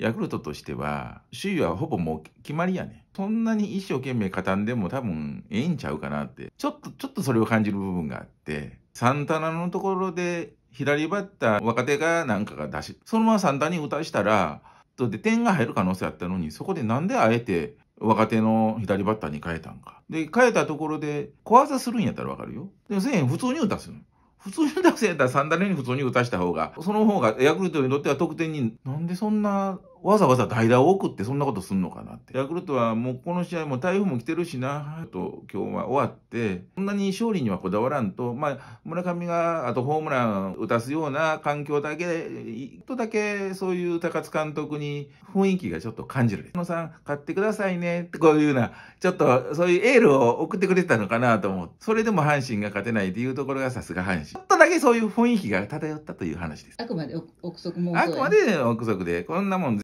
ヤクルトとしては、首位はほぼもう決まりやね。そんなに一生懸命たんでも多分ええんちゃうかなって、ちょっと、ちょっとそれを感じる部分があって、サンタナのところで左バッター、若手がなんかが出し、そのままサンタに打たしたら、で点が入る可能性あったのに、そこでなんであえて若手の左バッターに変えたんか。で、変えたところで小技するんやったらわかるよ。でもせえ普通に打たすの。普通に打たせんやったらサンダルに普通に打たした方が、その方がヤクルトにとっては得点に、なんでそんなわざわざ代打を送ってそんなことすんのかなって。ヤクルトはもうこの試合も台風も来てるしな、と今日は終わって、そんなに勝利にはこだわらんと、まあ、村上があとホームラン打たすような環境だけ、で、とだけそういう高津監督に雰囲気がちょっと感じる。野さん、買ってくださいね、ってこういうような、ちょっとそういうエールを送ってくれたのかなと思って、それでも阪神が勝てないっていうところがさすが阪神。ちょっとだけそういう雰囲気が漂ったという話です。あくまで憶測も、あくまで憶測で、こんなもん